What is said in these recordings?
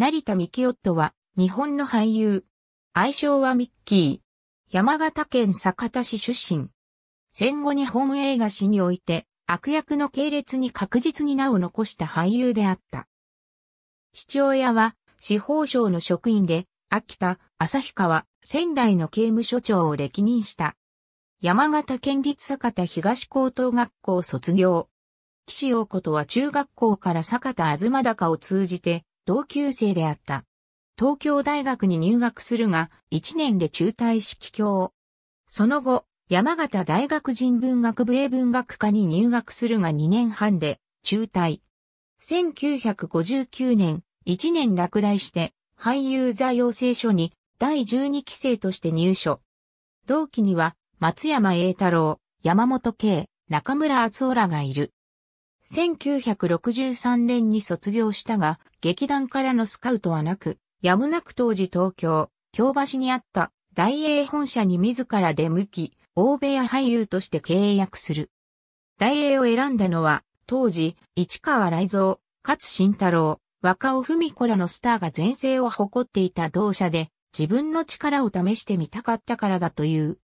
成田幹夫は、日本の俳優。愛称はミッキー。山形県酒田市出身。戦後日本映画史において、悪役の系列に確実に名を残した俳優であった。父親は、司法省の職員で、秋田、旭川、仙台の刑務所長を歴任した。山形県立酒田東高等学校卒業。岸陽子とは中学校から酒田東高を通じて、同級生であった。東京大学に入学するが、1年で中退し帰郷。その後、山形大学人文学部英文学科に入学するが2年半で中退。1959年、1年落第して、俳優座養成所に第12期生として入所。同期には、松山栄太郎、山本圭、中村敦夫らがいる。1963年に卒業したが、劇団からのスカウトはなく、やむなく当時東京、京橋にあった大英本社に自ら出向き、大部屋俳優として契約する。大英を選んだのは、当時、市川雷蔵、勝慎太郎、若尾文子らのスターが全盛を誇っていた同社で、自分の力を試してみたかったからだという。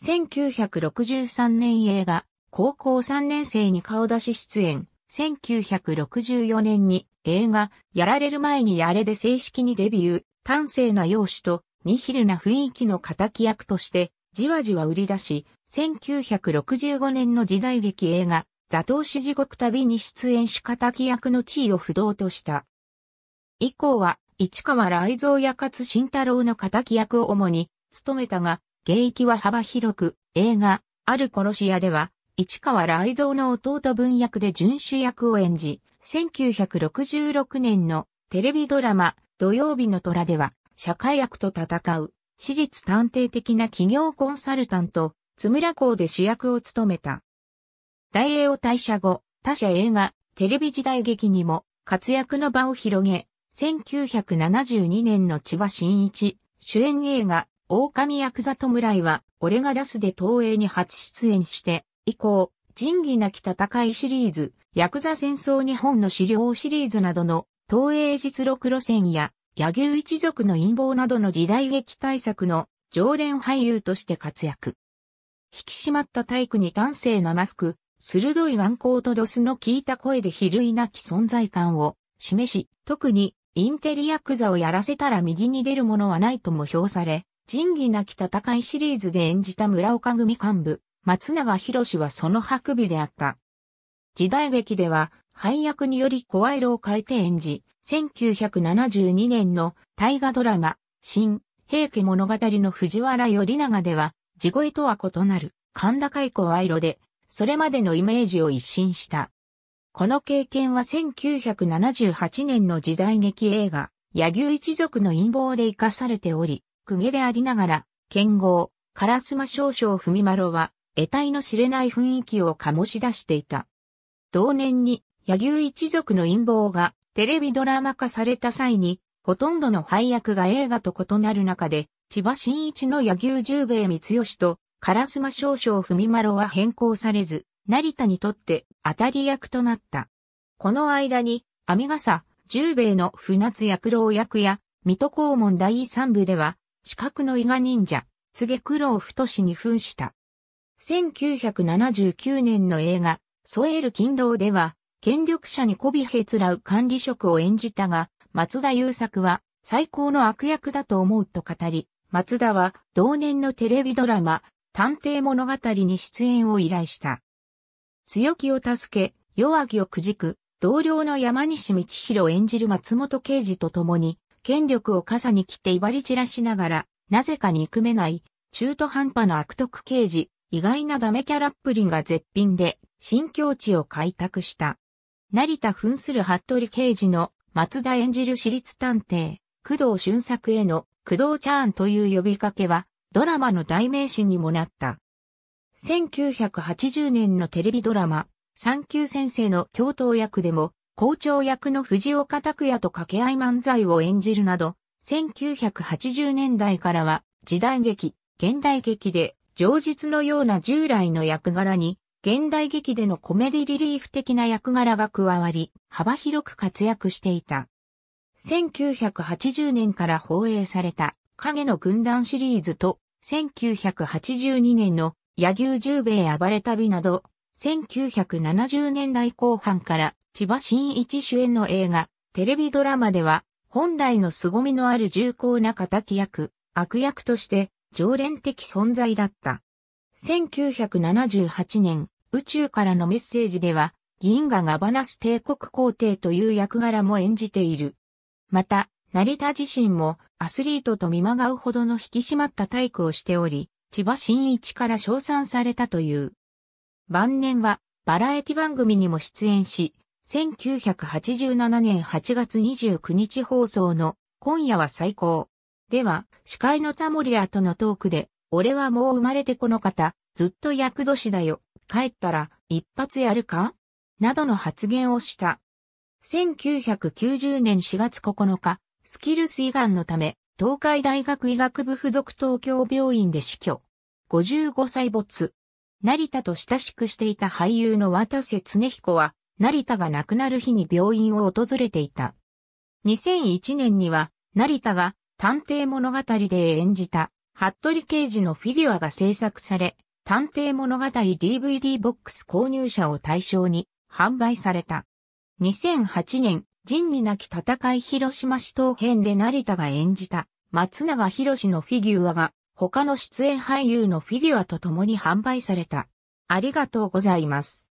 1963年映画、高校3年生に顔出し出演。1964年に映画、やられる前にやれで正式にデビュー、端正な容姿とニヒルな雰囲気の敵役として、じわじわ売り出し、1965年の時代劇映画、座頭市地獄旅に出演し敵役の地位を不動とした。以降は、市川雷蔵や勝慎太郎の敵役を主に、務めたが、芸域は幅広く、映画、ある殺し屋では、市川雷蔵の弟分役で準主役を演じ、1966年のテレビドラマ、土曜日の虎では、社会役と戦う、私立探偵的な企業コンサルタント、津村港で主役を務めた。大英を退社後、他社映画、テレビ時代劇にも活躍の場を広げ、1972年の千葉真一、主演映画、狼役座と村井は、俺が出すで東映に初出演して、以降、仁義なき戦いシリーズ、ヤクザ戦争日本の資料シリーズなどの東映実録路線や、柳生一族の陰謀などの時代劇対策の常連俳優として活躍。引き締まった体育に端正なマスク、鋭い眼光とドスの効いた声で比類なき存在感を示し、特にインテリヤクザをやらせたら右に出るものはないとも評され、仁義なき戦いシリーズで演じた村岡組幹部、松永博はその白尾であった。時代劇では、配役により声色を変えて演じ、1972年の大河ドラマ、新、平家物語の藤原頼長では、地声とは異なる、甲高い声色で、それまでのイメージを一新した。この経験は1978年の時代劇映画、柳生一族の陰謀で生かされており、公家でありながら、剣豪、烏丸少将ま丸は、得体の知れない雰囲気を醸し出していた。同年に、柳生一族の陰謀がテレビドラマ化された際に、ほとんどの配役が映画と異なる中で、千葉真一の柳生十兵衛光吉と、烏マ少々文丸は変更されず、成田にとって当たり役となった。この間に、網笠、十兵衛の船津役郎役や、水戸黄門第三部では、四角の伊賀忍者、げ九郎太に扮した。1979年の映画、添える勤労では、権力者に媚びへつらう管理職を演じたが、松田優作は最高の悪役だと思うと語り、松田は同年のテレビドラマ、探偵物語に出演を依頼した。強気を助け、弱気をくじく、同僚の山西道弘演じる松本刑事と共に、権力を傘に切って威張り散らしながら、なぜか憎めない、中途半端な悪徳刑事、意外なダメキャラっぷりが絶品で、新境地を開拓した。成田扮する服部刑事の松田演じる私立探偵、工藤俊作への工藤チャーンという呼びかけは、ドラマの代名詞にもなった。1980年のテレビドラマ、三級先生の教頭役でも、校長役の藤岡拓也と掛け合い漫才を演じるなど、1980年代からは時代劇、現代劇で上実のような従来の役柄に、現代劇でのコメディリリーフ的な役柄が加わり、幅広く活躍していた。1980年から放映された影の軍団シリーズと、1982年の野牛十兵衛暴れ旅など、1970年代後半から千葉真一主演の映画、テレビドラマでは、本来の凄みのある重厚な仇役、悪役として、常連的存在だった。1978年、宇宙からのメッセージでは、銀河ガバナス帝国皇帝という役柄も演じている。また、成田自身もアスリートと見まがうほどの引き締まった体育をしており、千葉真一から称賛されたという。晩年はバラエティ番組にも出演し、1987年8月29日放送の今夜は最高では、司会のタモリアとのトークで、俺はもう生まれてこの方、ずっと役年だよ。帰ったら、一発やるかなどの発言をした。1990年4月9日、スキルス胃がんのため、東海大学医学部附属東京病院で死去。55歳没。成田と親しくしていた俳優の渡瀬恒彦は、成田が亡くなる日に病院を訪れていた。2001年には、成田が探偵物語で演じた、服部刑事のフィギュアが制作され、探偵物語 DVD ボックス購入者を対象に販売された。2008年、仁義なき戦い広島市東編で成田が演じた松永博のフィギュアが他の出演俳優のフィギュアと共に販売された。ありがとうございます。